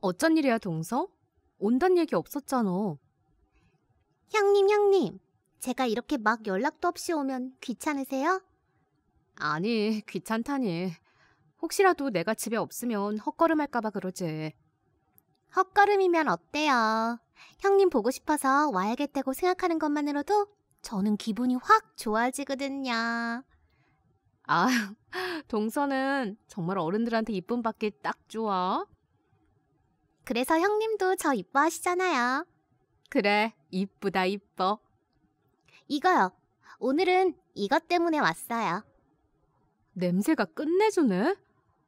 어쩐 일이야, 동서? 온단 얘기 없었잖아. 형님, 형님. 제가 이렇게 막 연락도 없이 오면 귀찮으세요? 아니, 귀찮다니. 혹시라도 내가 집에 없으면 헛걸음할까봐 그러지. 헛걸음이면 어때요? 형님 보고 싶어서 와야겠다고 생각하는 것만으로도 저는 기분이 확 좋아지거든요. 아, 동서는 정말 어른들한테 이쁨 받기 딱 좋아. 그래서 형님도 저 이뻐하시잖아요. 그래, 이쁘다, 이뻐. 이거요. 오늘은 이것 때문에 왔어요. 냄새가 끝내주네?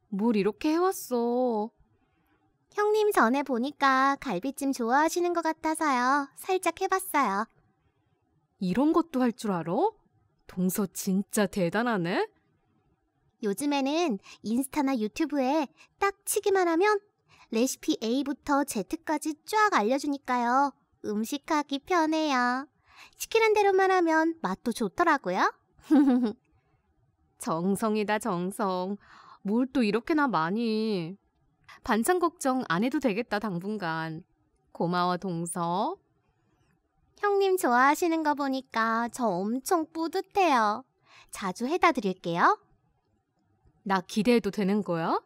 뭘 이렇게 해왔어? 형님 전에 보니까 갈비찜 좋아하시는 것 같아서요. 살짝 해봤어요. 이런 것도 할 줄 알아? 동서 진짜 대단하네? 요즘에는 인스타나 유튜브에 딱 치기만 하면 레시피 A부터 Z까지 쫙 알려주니까요. 음식하기 편해요. 시키는 대로만 하면 맛도 좋더라고요. 정성이다, 정성. 뭘 또 이렇게나 많이. 반찬 걱정 안 해도 되겠다, 당분간. 고마워, 동서. 형님 좋아하시는 거 보니까 저 엄청 뿌듯해요. 자주 해다 드릴게요. 나 기대해도 되는 거야?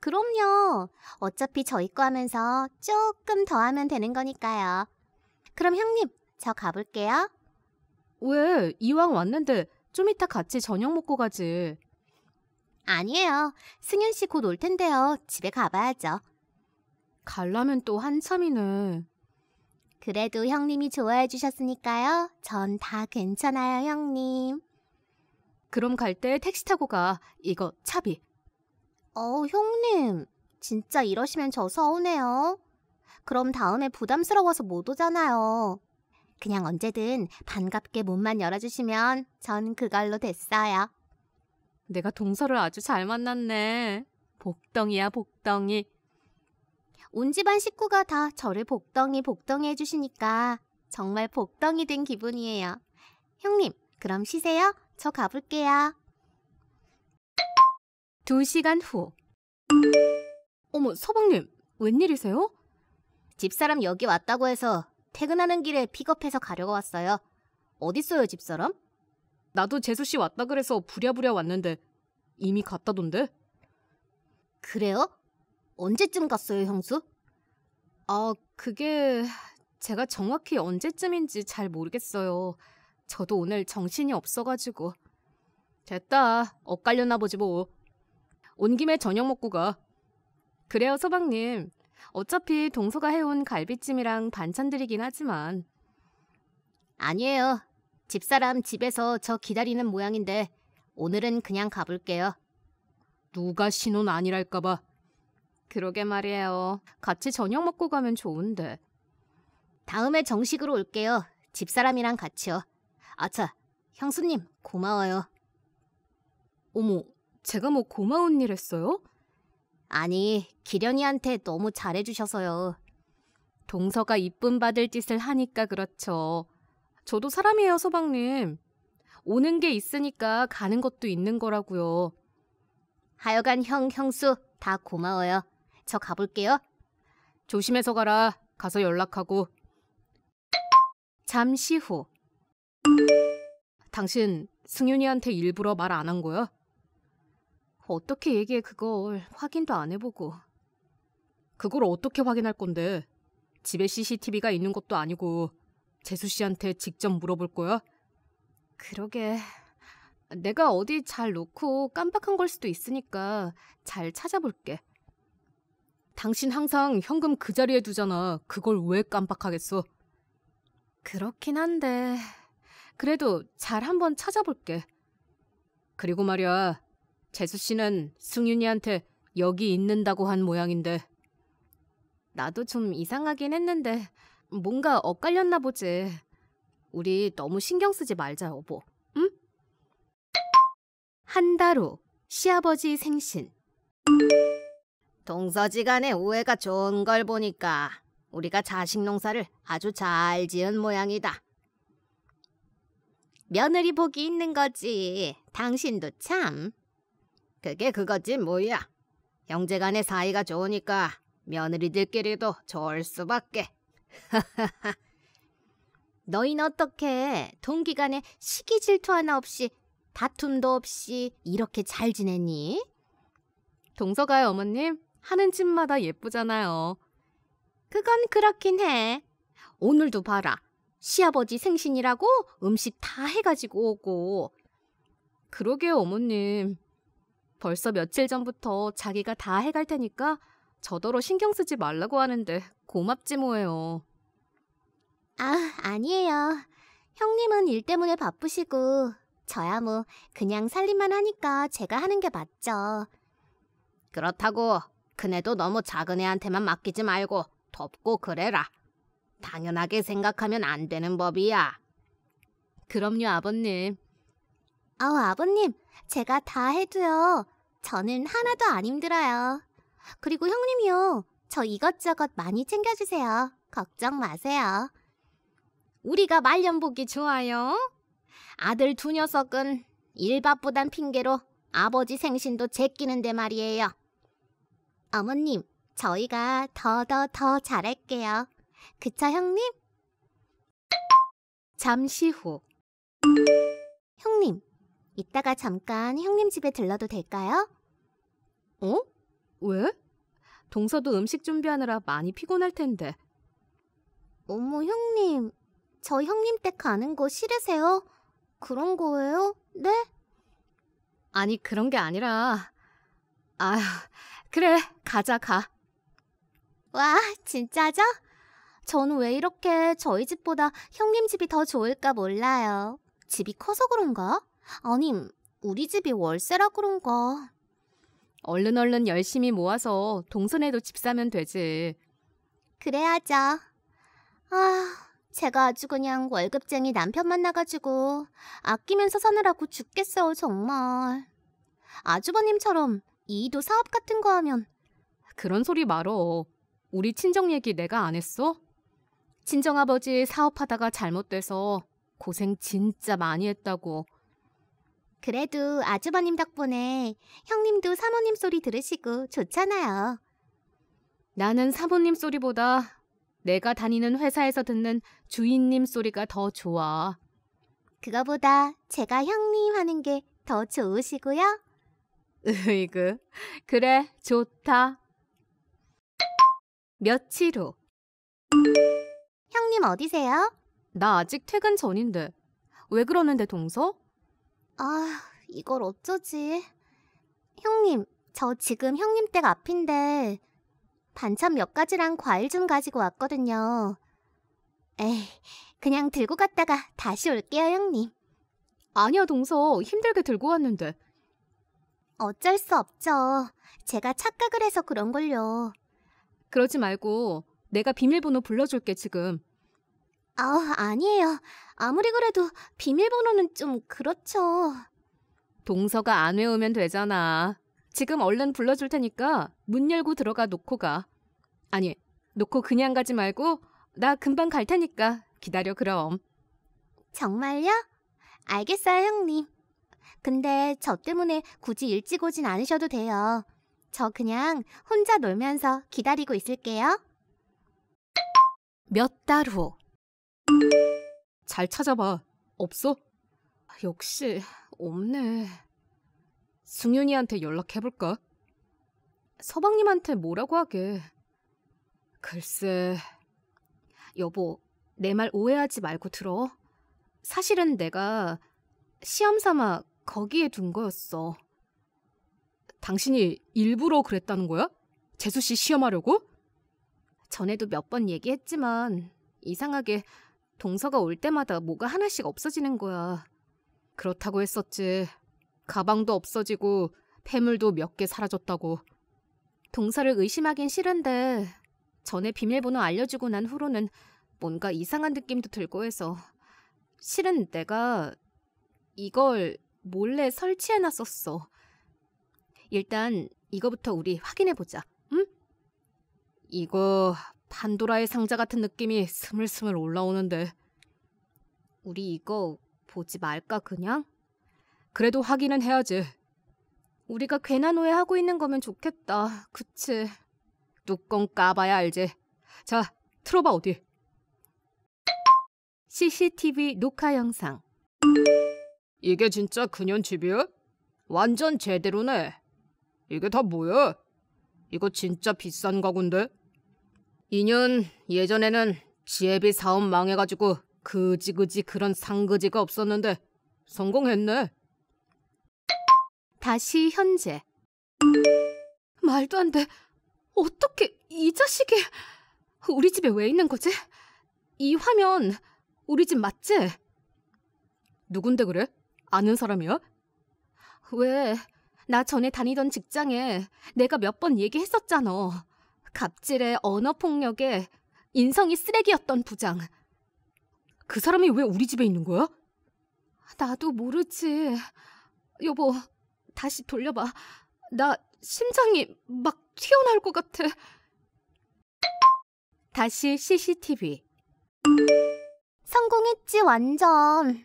그럼요. 어차피 저희 거 하면서 조금 더 하면 되는 거니까요. 그럼 형님, 저 가볼게요. 왜? 이왕 왔는데 좀 이따 같이 저녁 먹고 가지. 아니에요. 승윤 씨 곧 올 텐데요. 집에 가봐야죠. 갈라면 또 한참이네. 그래도 형님이 좋아해 주셨으니까요. 전 다 괜찮아요, 형님. 그럼 갈 때 택시 타고 가. 이거 차비. 어, 우 형님. 진짜 이러시면 저 서운해요. 그럼 다음에 부담스러워서 못 오잖아요. 그냥 언제든 반갑게 몸만 열어주시면 전 그걸로 됐어요. 내가 동서를 아주 잘 만났네. 복덩이야, 복덩이. 온 집안 식구가 다 저를 복덩이, 복덩이 해주시니까 정말 복덩이 된 기분이에요. 형님, 그럼 쉬세요. 저 가볼게요. 두 시간 후. 어머, 서방님, 웬일이세요? 집사람 여기 왔다고 해서 퇴근하는 길에 픽업해서 가려고 왔어요. 어딨어요, 집사람? 나도 재수 씨 왔다 그래서 부랴부랴 왔는데 이미 갔다던데? 그래요? 언제쯤 갔어요, 형수? 아, 그게 제가 정확히 언제쯤인지 잘 모르겠어요. 저도 오늘 정신이 없어가지고. 됐다. 엇갈렸나 보지 뭐. 온 김에 저녁 먹고 가. 그래요, 소방님 어차피 동서가 해온 갈비찜이랑 반찬들이긴 하지만. 아니에요. 집사람 집에서 저 기다리는 모양인데 오늘은 그냥 가볼게요. 누가 신혼 아니랄까봐. 그러게 말이에요. 같이 저녁 먹고 가면 좋은데. 다음에 정식으로 올게요. 집사람이랑 같이요. 아차, 형수님 고마워요. 어머, 제가 뭐 고마운 일 했어요? 아니, 기련이한테 너무 잘해주셔서요. 동서가 이쁨 받을 짓을 하니까 그렇죠. 저도 사람이에요, 소방님 오는 게 있으니까 가는 것도 있는 거라고요. 하여간 형, 형수 다 고마워요. 저 가볼게요. 조심해서 가라. 가서 연락하고. 잠시 후. 당신 승윤이한테 일부러 말 안 한 거야? 어떻게 얘기해 그걸 확인도 안 해보고. 그걸 어떻게 확인할 건데? 집에 CCTV가 있는 것도 아니고 재수 씨한테 직접 물어볼 거야? 그러게. 내가 어디 잘 놓고 깜빡한 걸 수도 있으니까 잘 찾아볼게. 당신 항상 현금 그 자리에 두잖아. 그걸 왜 깜빡하겠어? 그렇긴 한데. 그래도 잘 한번 찾아볼게. 그리고 말이야. 재수 씨는 승윤이한테 여기 있는다고 한 모양인데. 나도 좀 이상하긴 했는데 뭔가 엇갈렸나 보지. 우리 너무 신경 쓰지 말자, 여보. 응? 한 달 후 시아버지 생신. 동서지 간의 우애가 좋은 걸 보니까 우리가 자식 농사를 아주 잘 지은 모양이다. 며느리 복이 있는 거지. 당신도 참. 그게 그거지 뭐야. 형제 간의 사이가 좋으니까 며느리들끼리도 좋을 수밖에. 하하하. 너희는 어떻게 동기간에 시기 질투 하나 없이 다툼도 없이 이렇게 잘 지내니? 동서가의 어머님 하는 짓마다 예쁘잖아요. 그건 그렇긴 해. 오늘도 봐라. 시아버지 생신이라고 음식 다 해가지고 오고. 그러게요, 어머님. 벌써 며칠 전부터 자기가 다 해갈 테니까 저더러 신경 쓰지 말라고 하는데 고맙지 뭐예요. 아, 아니에요. 형님은 일 때문에 바쁘시고 저야 뭐 그냥 살림만 하니까 제가 하는 게 맞죠. 그렇다고 그네도 너무 작은 애한테만 맡기지 말고 덥고 그래라. 당연하게 생각하면 안 되는 법이야. 그럼요, 아버님. 아우, 아버님, 제가 다 해도요. 저는 하나도 안 힘들어요. 그리고 형님이요. 저 이것저것 많이 챙겨주세요. 걱정 마세요. 우리가 말년복기 좋아요. 아들 두 녀석은 일밥보단 핑계로 아버지 생신도 제끼는데 말이에요. 어머님, 저희가 더더더 잘할게요. 그쵸, 형님? 잠시 후. 형님, 이따가 잠깐 형님 집에 들러도 될까요? 어? 왜? 동서도 음식 준비하느라 많이 피곤할 텐데. 어머, 형님. 저 형님 댁 가는 거 싫으세요? 그런 거예요? 네? 아니, 그런 게 아니라. 아휴, 그래, 가자, 가. 와, 진짜죠? 저는 왜 이렇게 저희 집보다 형님 집이 더 좋을까 몰라요. 집이 커서 그런가? 아님, 우리 집이 월세라 그런가. 얼른 얼른 열심히 모아서 동선에도 집 사면 되지. 그래야죠. 아, 제가 아주 그냥 월급쟁이 남편 만나가지고 아끼면서 사느라고 죽겠어요, 정말. 아주버님처럼 이도 사업 같은 거 하면 그런 소리 말어. 우리 친정 얘기 내가 안 했어? 친정아버지 사업하다가 잘못돼서 고생 진짜 많이 했다고 그래도 아주버님 덕분에 형님도 사모님 소리 들으시고 좋잖아요. 나는 사모님 소리보다 내가 다니는 회사에서 듣는 주인님 소리가 더 좋아. 그거보다 제가 형님 하는 게 더 좋으시고요. 으이그, 그래, 좋다. 며칠 후. 형님 어디세요? 나 아직 퇴근 전인데. 왜 그러는데, 동서? 아, 이걸 어쩌지? 형님, 저 지금 형님 댁 앞인데 반찬 몇 가지랑 과일 좀 가지고 왔거든요. 에이, 그냥 들고 갔다가 다시 올게요, 형님. 아니야, 동서. 힘들게 들고 왔는데. 어쩔 수 없죠. 제가 착각을 해서 그런걸요. 그러지 말고 내가 비밀번호 불러줄게, 지금. 아, 아니에요. 아무리 그래도 비밀번호는 좀 그렇죠. 동서가 안 외우면 되잖아. 지금 얼른 불러줄 테니까 문 열고 들어가 놓고 가. 아니, 놓고 그냥 가지 말고 나 금방 갈 테니까 기다려 그럼. 정말요? 알겠어요, 형님. 근데 저 때문에 굳이 일찍 오진 않으셔도 돼요. 저 그냥 혼자 놀면서 기다리고 있을게요. 몇 달 후. 잘 찾아봐. 없어? 아, 역시 없네. 승윤이한테 연락해볼까? 서방님한테 뭐라고 하게. 글쎄. 여보, 내 말 오해하지 말고 들어. 사실은 내가 시험 삼아 거기에 둔 거였어. 당신이 일부러 그랬다는 거야? 재수 씨 시험하려고? 전에도 몇 번 얘기했지만 이상하게 동서가 올 때마다 뭐가 하나씩 없어지는 거야. 그렇다고 했었지. 가방도 없어지고 폐물도 몇 개 사라졌다고. 동서를 의심하긴 싫은데 전에 비밀번호 알려주고 난 후로는 뭔가 이상한 느낌도 들고 해서 실은 내가 이걸 몰래 설치해놨었어. 일단 이거부터 우리 확인해보자, 응? 이거 판도라의 상자 같은 느낌이 스물스물 올라오는데. 우리 이거 보지 말까 그냥? 그래도 확인은 해야지. 우리가 괜한 오해 하고 있는 거면 좋겠다. 그치? 뚜껑 까봐야 알지. 자, 틀어봐 어디. CCTV 녹화 영상. 이게 진짜 그년 집이야? 완전 제대로네. 이게 다 뭐야? 이거 진짜 비싼 가구인데? 이년 예전에는 지혜비 사업 망해가지고 그지그지 그런 상거지가 없었는데 성공했네. 다시 현재. 말도 안 돼. 어떻게 이 자식이 우리 집에 왜 있는 거지? 이 화면 우리 집 맞지? 누군데 그래? 아는 사람이야? 왜? 나 전에 다니던 직장에 내가 몇 번 얘기했었잖아. 갑질에 언어폭력에 인성이 쓰레기였던 부장. 그 사람이 왜 우리 집에 있는 거야? 나도 모르지. 여보, 다시 돌려봐. 나 심장이 막 튀어나올 것 같아. 다시 CCTV. 성공했지, 완전.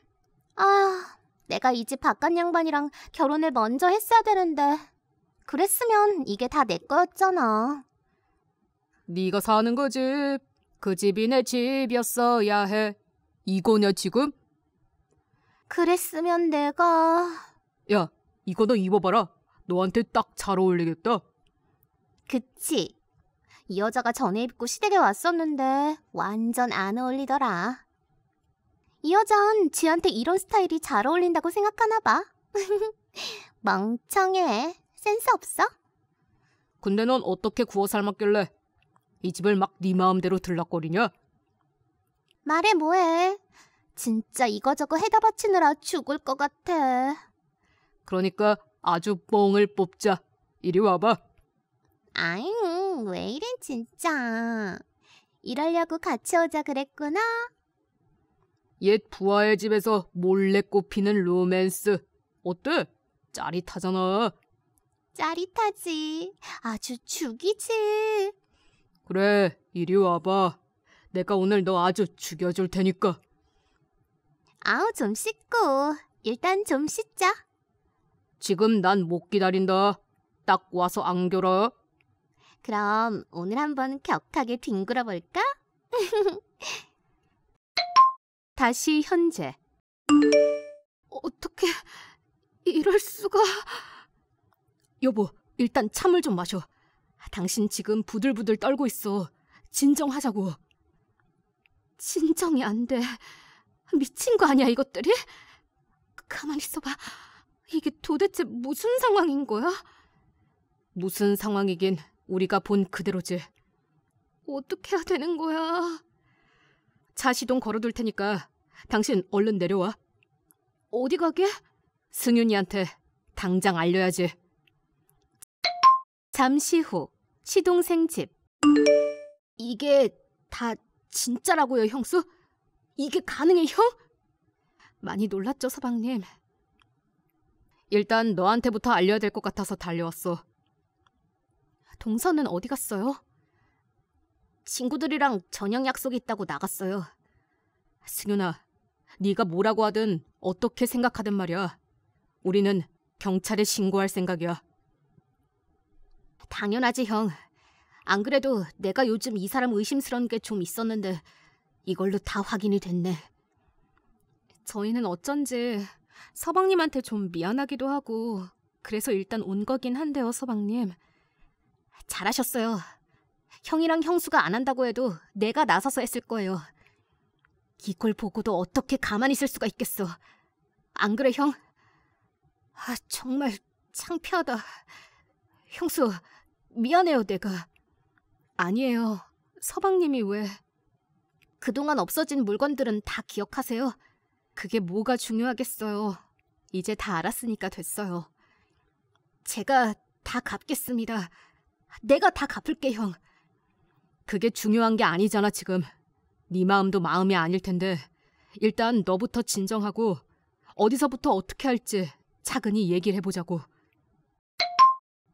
아, 내가 이 집 바깥 양반이랑 결혼을 먼저 했어야 되는데. 그랬으면 이게 다 내 거였잖아. 네가 사는 그 집, 그 집이 내 집이었어야 해. 이거냐 지금? 그랬으면 내가... 야, 이거 너 입어봐라. 너한테 딱 잘 어울리겠다. 그치. 이 여자가 전에 입고 시댁에 왔었는데 완전 안 어울리더라. 이 여잔 지한테 이런 스타일이 잘 어울린다고 생각하나 봐. 멍청해. 센스 없어? 근데 넌 어떻게 구워 삶았길래 이 집을 막 네 마음대로 들락거리냐? 말해 뭐해. 진짜 이거저거 해다 바치느라 죽을 것 같아. 그러니까 아주 뽕을 뽑자. 이리 와봐. 아잉, 왜 이래 진짜. 이럴려고 같이 오자 그랬구나. 옛 부하의 집에서 몰래 꼽히는 로맨스. 어때? 짜릿하잖아. 짜릿하지. 아주 죽이지. 그래, 이리 와봐. 내가 오늘 너 아주 죽여줄 테니까. 아우, 좀 씻고. 일단 좀 씻자. 지금 난 못 기다린다. 딱 와서 안겨라. 그럼 오늘 한번 격하게 뒹굴어 볼까? 다시 현재. 어떻게 이럴 수가? 여보, 일단 참을 좀 마셔. 당신 지금 부들부들 떨고 있어. 진정하자고. 진정이 안 돼. 미친 거 아니야, 이것들이? 가만 있어봐. 이게 도대체 무슨 상황인 거야? 무슨 상황이긴 우리가 본 그대로지. 어떻게 해야 되는 거야? 차 시동 걸어둘 테니까 당신 얼른 내려와. 어디 가게? 승윤이한테 당장 알려야지. 잠시 후 시동생 집. 이게 다 진짜라고요, 형수? 이게 가능해, 형? 많이 놀랐죠, 서방님. 일단 너한테부터 알려야 될 것 같아서 달려왔어. 동선은 어디 갔어요? 친구들이랑 저녁 약속이 있다고 나갔어요. 승윤아, 네가 뭐라고 하든 어떻게 생각하든 말이야. 우리는 경찰에 신고할 생각이야. 당연하지, 형. 안 그래도 내가 요즘 이 사람 의심스러운 게 좀 있었는데 이걸로 다 확인이 됐네. 저희는 어쩐지 서방님한테 좀 미안하기도 하고 그래서 일단 온 거긴 한데요, 서방님. 잘하셨어요. 형이랑 형수가 안 한다고 해도 내가 나서서 했을 거예요. 이걸 보고도 어떻게 가만히 있을 수가 있겠어. 안 그래, 형? 아, 정말 창피하다. 형수, 미안해요, 내가. 아니에요. 서방님이 왜... 그동안 없어진 물건들은 다 기억하세요. 그게 뭐가 중요하겠어요. 이제 다 알았으니까 됐어요. 제가 다 갚겠습니다. 내가 다 갚을게, 형. 그게 중요한 게 아니잖아, 지금. 네 마음도 마음이 아닐 텐데 일단 너부터 진정하고 어디서부터 어떻게 할지 차근히 얘기를 해보자고.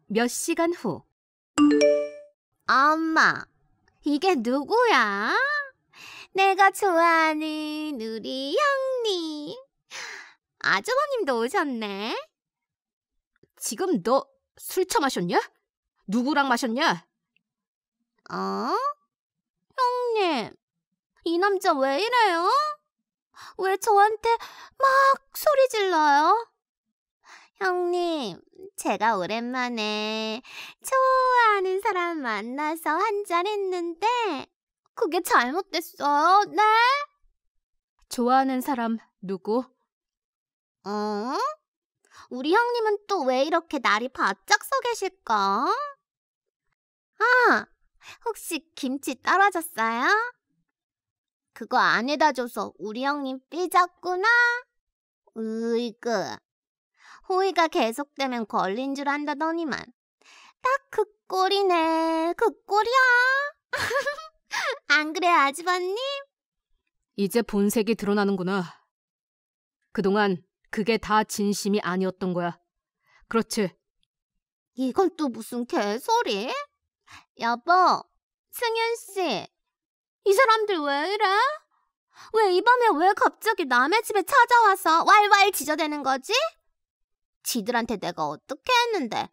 몇 시간 후 엄마, 이게 누구야? 내가 좋아하는 우리 형님. 아주버님도 오셨네. 지금 너술 처마셨냐? 누구랑 마셨냐? 어? 형님, 이 남자 왜 이래요? 왜 저한테 막 소리 질러요? 형님, 제가 오랜만에 좋아하는 사람 만나서 한잔 했는데 그게 잘못됐어요, 네? 좋아하는 사람 누구? 어? 우리 형님은 또 왜 이렇게 날이 바짝 서 계실까? 아, 혹시 김치 떨어졌어요? 그거 안에다 줘서 우리 형님 삐졌구나? 으이그, 호의가 계속되면 걸린 줄 안다더니만 딱 그 꼴이네 그 꼴이야 안 그래 아주버님? 이제 본색이 드러나는구나 그동안 그게 다 진심이 아니었던 거야 그렇지 이건 또 무슨 개소리? 여보 승윤씨 이 사람들 왜 이래? 왜 이 밤에 왜 갑자기 남의 집에 찾아와서 왈왈 지저대는 거지? 지들한테 내가 어떻게 했는데?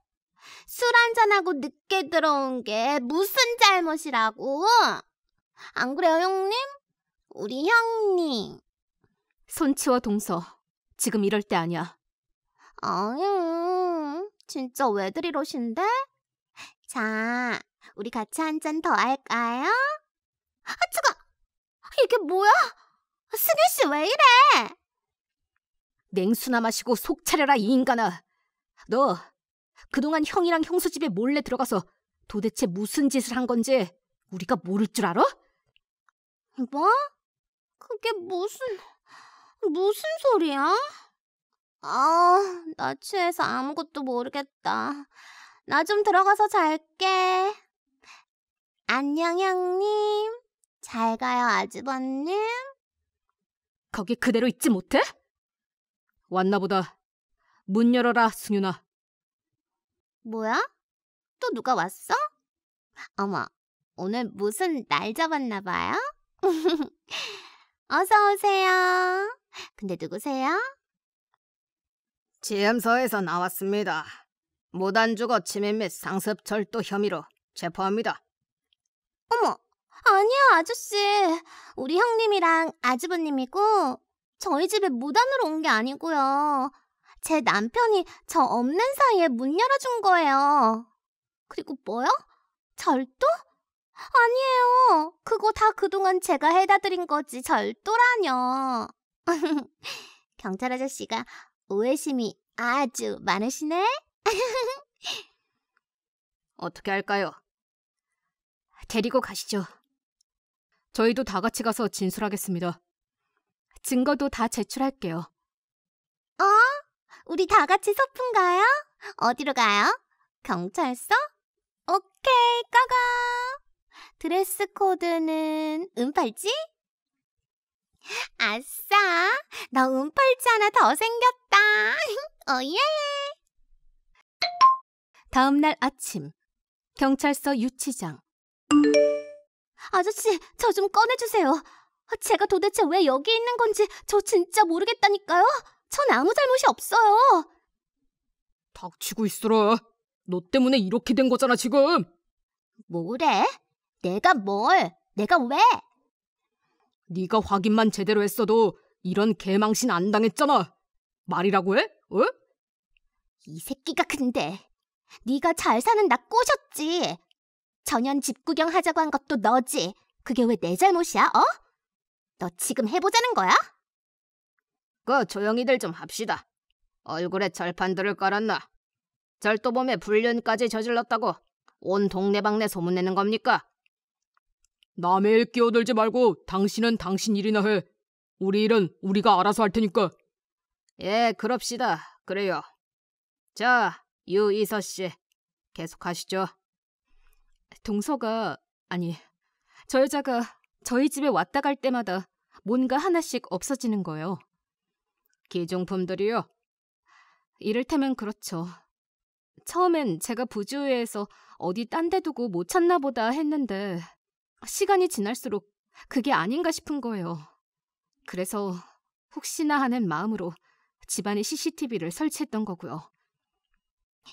술 한 잔하고 늦게 들어온 게 무슨 잘못이라고? 안 그래요, 형님? 우리 형님. 손치와 동서. 지금 이럴 때 아니야. 아유, 진짜 왜들 이러신데? 자, 우리 같이 한 잔 더 할까요? 아, 차가! 이게 뭐야? 승윤 씨왜 이래? 냉수나 마시고 속 차려라 이 인간아. 너 그동안 형이랑 형수 집에 몰래 들어가서 도대체 무슨 짓을 한 건지 우리가 모를 줄 알아? 뭐? 그게 무슨 무슨 소리야? 아, 나 취해서 아무것도 모르겠다. 나 좀 들어가서 잘게. 안녕 형님. 잘 가요 아주버님. 거기 그대로 있지 못해? 왔나 보다. 문 열어라, 승윤아. 뭐야? 또 누가 왔어? 어머, 오늘 무슨 날 잡았나 봐요? 어서 오세요. 근데 누구세요? 지엠서에서 나왔습니다. 무단주거 침입 및 상습 절도 혐의로 체포합니다. 어머, 아니요 아저씨. 우리 형님이랑 아주버님이고 저희 집에 무단으로 온 게 아니고요. 제 남편이 저 없는 사이에 문 열어준 거예요. 그리고 뭐요? 절도? 아니에요. 그거 다 그동안 제가 해다 드린 거지 절도라뇨. 경찰 아저씨가 오해심이 아주 많으시네. 어떻게 할까요? 데리고 가시죠. 저희도 다 같이 가서 진술하겠습니다. 증거도 다 제출할게요. 어? 우리 다 같이 소풍 가요? 어디로 가요? 경찰서? 오케이, 까가. 드레스 코드는 은팔찌? 아싸, 나 은팔찌 하나 더 생겼다. 어예. 다음 날 아침, 경찰서 유치장. 아저씨, 저 좀 꺼내주세요. 아, 제가 도대체 왜 여기 있는 건지 저 진짜 모르겠다니까요. 전 아무 잘못이 없어요. 닥치고 있어라. 너 때문에 이렇게 된 거잖아, 지금. 뭐래? 내가 뭘? 내가 왜? 네가 확인만 제대로 했어도 이런 개망신 안 당했잖아. 말이라고 해? 어? 이 새끼가 근데 네가 잘 사는 나 꼬셨지. 전연집 구경하자고 한 것도 너지. 그게 왜 내 잘못이야, 어? 너 지금 해보자는 거야? 그 조용히들 좀 합시다. 얼굴에 절판들을 깔았나? 절도범의 불륜까지 저질렀다고 온 동네방네 소문내는 겁니까? 남의 일 끼어들지 말고 당신은 당신 일이나 해. 우리 일은 우리가 알아서 할 테니까. 예, 그럽시다. 그래요. 자, 유이서 씨. 계속하시죠. 동서가 아니, 저 여자가 저희 집에 왔다 갈 때마다 뭔가 하나씩 없어지는 거예요. 기종품들이요? 이를테면 그렇죠. 처음엔 제가 부주의해서 어디 딴 데 두고 못 찾나 보다 했는데 시간이 지날수록 그게 아닌가 싶은 거예요. 그래서 혹시나 하는 마음으로 집안에 CCTV를 설치했던 거고요.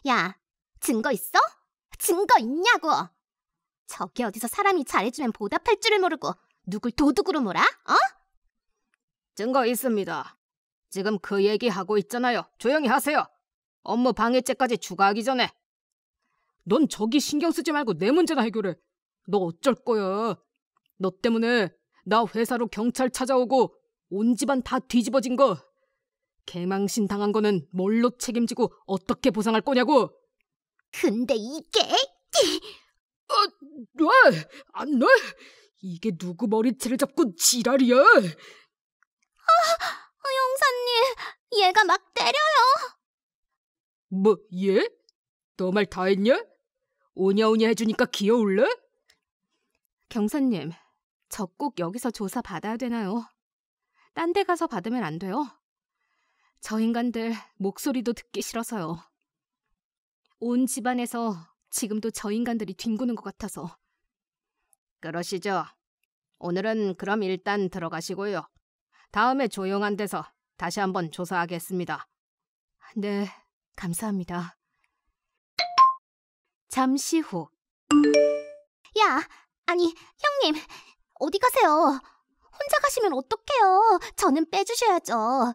야, 증거 있어? 증거 있냐고! 저기 어디서 사람이 잘해주면 보답할 줄을 모르고 누굴 도둑으로 몰아? 어? 증거 있습니다. 지금 그 얘기하고 있잖아요. 조용히 하세요. 업무 방해죄까지 추가하기 전에. 넌 저기 신경 쓰지 말고 내 문제나 해결해. 너 어쩔 거야. 너 때문에 나 회사로 경찰 찾아오고 온 집안 다 뒤집어진 거. 개망신 당한 거는 뭘로 책임지고 어떻게 보상할 거냐고. 근데 이게... 어, 네, 안 돼? 이게 누구 머리채를 잡고 지랄이야? 아, 용사님, 얘가 막 때려요. 뭐, 얘? 너 말 다 했냐? 오냐오냐 해주니까 귀여울래? 경사님, 저 꼭 여기서 조사 받아야 되나요? 딴 데 가서 받으면 안 돼요? 저 인간들 목소리도 듣기 싫어서요. 온 집안에서 지금도 저 인간들이 뒹구는 것 같아서 그러시죠. 오늘은 그럼 일단 들어가시고요. 다음에 조용한 데서 다시 한번 조사하겠습니다. 네, 감사합니다. 잠시 후. 야, 아니, 형님, 어디 가세요? 혼자 가시면 어떡해요? 저는 빼주셔야죠.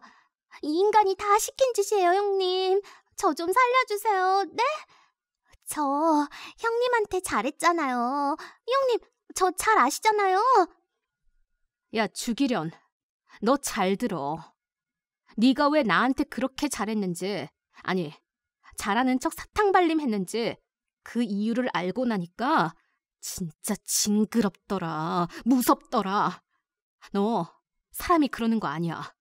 이 인간이 다 시킨 짓이에요, 형님. 저 좀 살려주세요, 네? 저 형님한테 잘했잖아요. 형님, 저잘 아시잖아요. 야, 죽이련너 잘 들어. 네가 왜 나한테 그렇게 잘했는지 아니, 잘하는 척 사탕발림 했는지 그 이유를 알고 나니까 진짜 징그럽더라. 무섭더라. 너 사람이 그러는 거 아니야.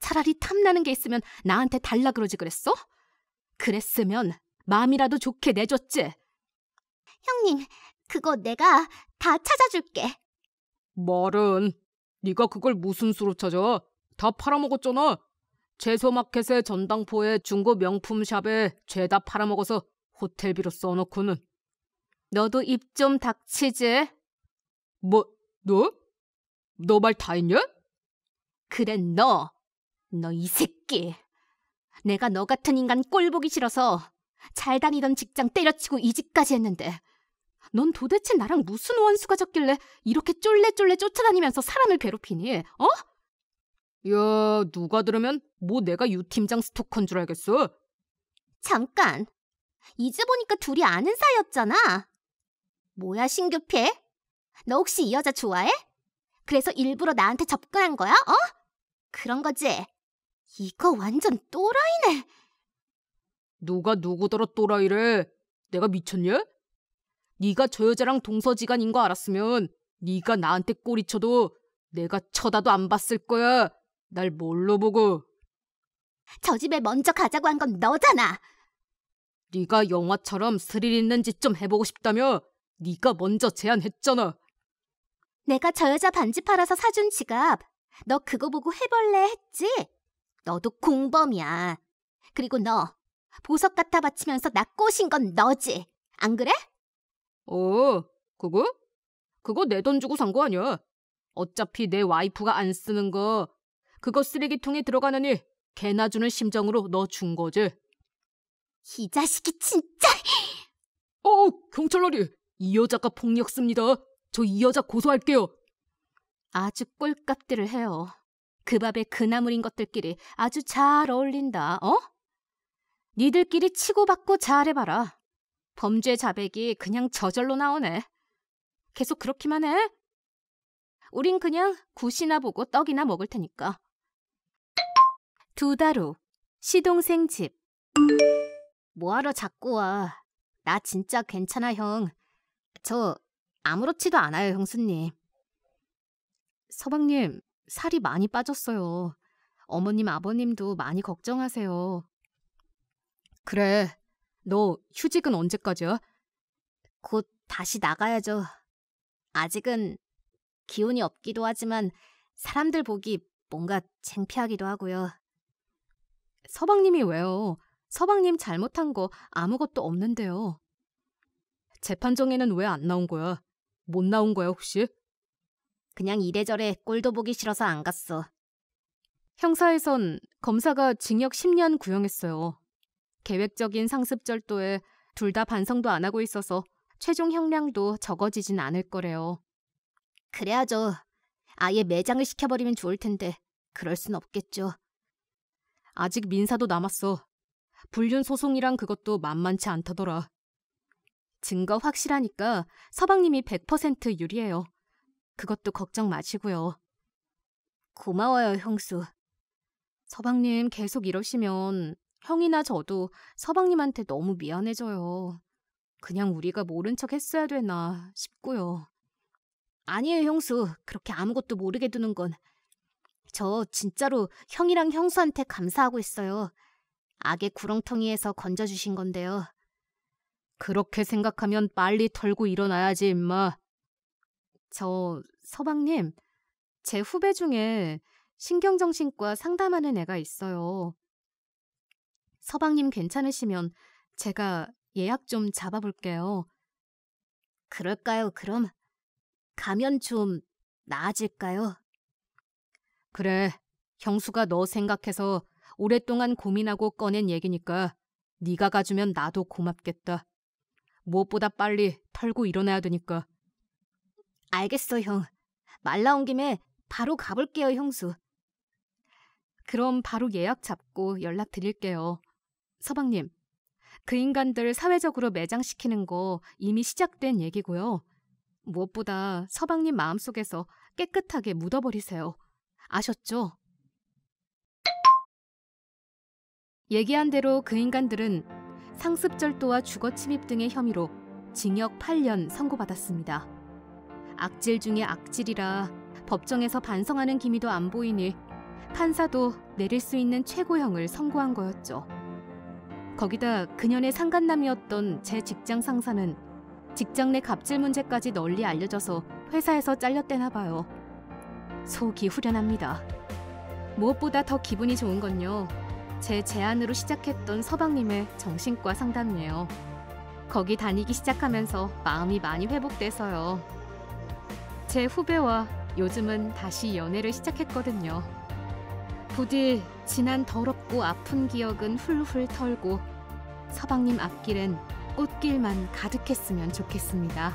차라리 탐나는 게 있으면 나한테 달라 그러지 그랬어? 그랬으면 마음이라도 좋게 내줬지. 형님, 그거 내가 다 찾아줄게. 말은 네가 그걸 무슨 수로 찾아? 다 팔아먹었잖아. 채소마켓의 전당포에 중고 명품샵에 죄다 팔아먹어서 호텔비로 써놓고는. 너도 입 좀 닥치지. 뭐, 너? 너 말 다 했냐? 그래, 너. 너 이 새끼. 내가 너 같은 인간 꼴보기 싫어서 잘 다니던 직장 때려치고 이직까지 했는데 넌 도대체 나랑 무슨 원수가 졌길래 이렇게 쫄래쫄래 쫓아다니면서 사람을 괴롭히니? 어? 야, 누가 들으면 뭐 내가 유 팀장 스토커인 줄 알겠어? 잠깐. 이제 보니까 둘이 아는 사이였잖아. 뭐야, 신규필? 너 혹시 이 여자 좋아해? 그래서 일부러 나한테 접근한 거야, 어? 그런 거지? 이거 완전 또라이네. 누가 누구더러 또라이래? 내가 미쳤냐? 네가 저 여자랑 동서지간인 거 알았으면 네가 나한테 꼬리 쳐도 내가 쳐다도 안 봤을 거야. 날 뭘로 보고. 저 집에 먼저 가자고 한 건 너잖아. 네가 영화처럼 스릴 있는 짓 좀 해보고 싶다며 네가 먼저 제안했잖아. 내가 저 여자 반지 팔아서 사준 지갑. 너 그거 보고 해볼래 했지? 너도 공범이야. 그리고 너 보석 갖다 바치면서 나 꼬신 건 너지. 안 그래? 어, 그거? 그거 내 돈 주고 산 거 아니야. 어차피 내 와이프가 안 쓰는 거. 그거 쓰레기통에 들어가느니 개나 주는 심정으로 너 준 거지. 이 자식이 진짜! 어, 어 경찰나리! 이 여자가 폭력 씁니다. 저 이 여자 고소할게요. 아주 꼴값들을 해요. 그 밥에 그나물인 것들끼리 아주 잘 어울린다, 어? 니들끼리 치고받고 잘해봐라. 범죄 자백이 그냥 저절로 나오네. 계속 그렇기만 해. 우린 그냥 굿이나 보고 떡이나 먹을 테니까. 두달 후, 시동생 집. 뭐하러 자꾸 와. 나 진짜 괜찮아, 형. 저 아무렇지도 않아요, 형수님. 서방님, 살이 많이 빠졌어요. 어머님, 아버님도 많이 걱정하세요. 그래, 너 휴직은 언제까지야? 곧 다시 나가야죠. 아직은 기운이 없기도 하지만 사람들 보기 뭔가 창피하기도 하고요. 서방님이 왜요? 서방님 잘못한 거 아무것도 없는데요. 재판정에는 왜 안 나온 거야? 못 나온 거야 혹시? 그냥 이래저래 꼴도 보기 싫어서 안 갔어. 형사에선 검사가 징역 10년 구형했어요. 계획적인 상습절도에 둘 다 반성도 안 하고 있어서 최종 형량도 적어지진 않을 거래요. 그래야죠. 아예 매장을 시켜버리면 좋을 텐데 그럴 순 없겠죠. 아직 민사도 남았어. 불륜 소송이랑 그것도 만만치 않다더라. 증거 확실하니까 서방님이 100% 유리해요. 그것도 걱정 마시고요. 고마워요, 형수. 서방님 계속 이러시면 형이나 저도 서방님한테 너무 미안해져요. 그냥 우리가 모른 척 했어야 되나 싶고요. 아니에요, 형수. 그렇게 아무것도 모르게 두는 건. 저 진짜로 형이랑 형수한테 감사하고 있어요. 악의 구렁텅이에서 건져주신 건데요. 그렇게 생각하면 빨리 털고 일어나야지, 임마. 저 서방님, 제 후배 중에 신경정신과 상담하는 애가 있어요. 서방님 괜찮으시면 제가 예약 좀 잡아볼게요. 그럴까요, 그럼? 가면 좀 나아질까요? 그래, 형수가 너 생각해서 오랫동안 고민하고 꺼낸 얘기니까 네가 가주면 나도 고맙겠다. 무엇보다 빨리 털고 일어나야 되니까. 알겠어, 형. 말 나온 김에 바로 가볼게요, 형수. 그럼 바로 예약 잡고 연락드릴게요. 서방님, 그 인간들 사회적으로 매장시키는 거 이미 시작된 얘기고요. 무엇보다 서방님 마음속에서 깨끗하게 묻어버리세요. 아셨죠? 얘기한 대로 그 인간들은 상습절도와 주거침입 등의 혐의로 징역 8년 선고받았습니다. 악질 중에 악질이라 법정에서 반성하는 기미도 안 보이니 판사도 내릴 수 있는 최고형을 선고한 거였죠. 거기다 그년의 상간남이었던 제 직장 상사는 직장 내 갑질 문제까지 널리 알려져서 회사에서 잘렸대나 봐요. 속이 후련합니다. 무엇보다 더 기분이 좋은 건요. 제 제안으로 시작했던 서방님의 정신과 상담이에요. 거기 다니기 시작하면서 마음이 많이 회복돼서요. 제 후배와 요즘은 다시 연애를 시작했거든요. 부디 지난 더럽고 아픈 기억은 훌훌 털고 서방님 앞길엔 꽃길만 가득했으면 좋겠습니다.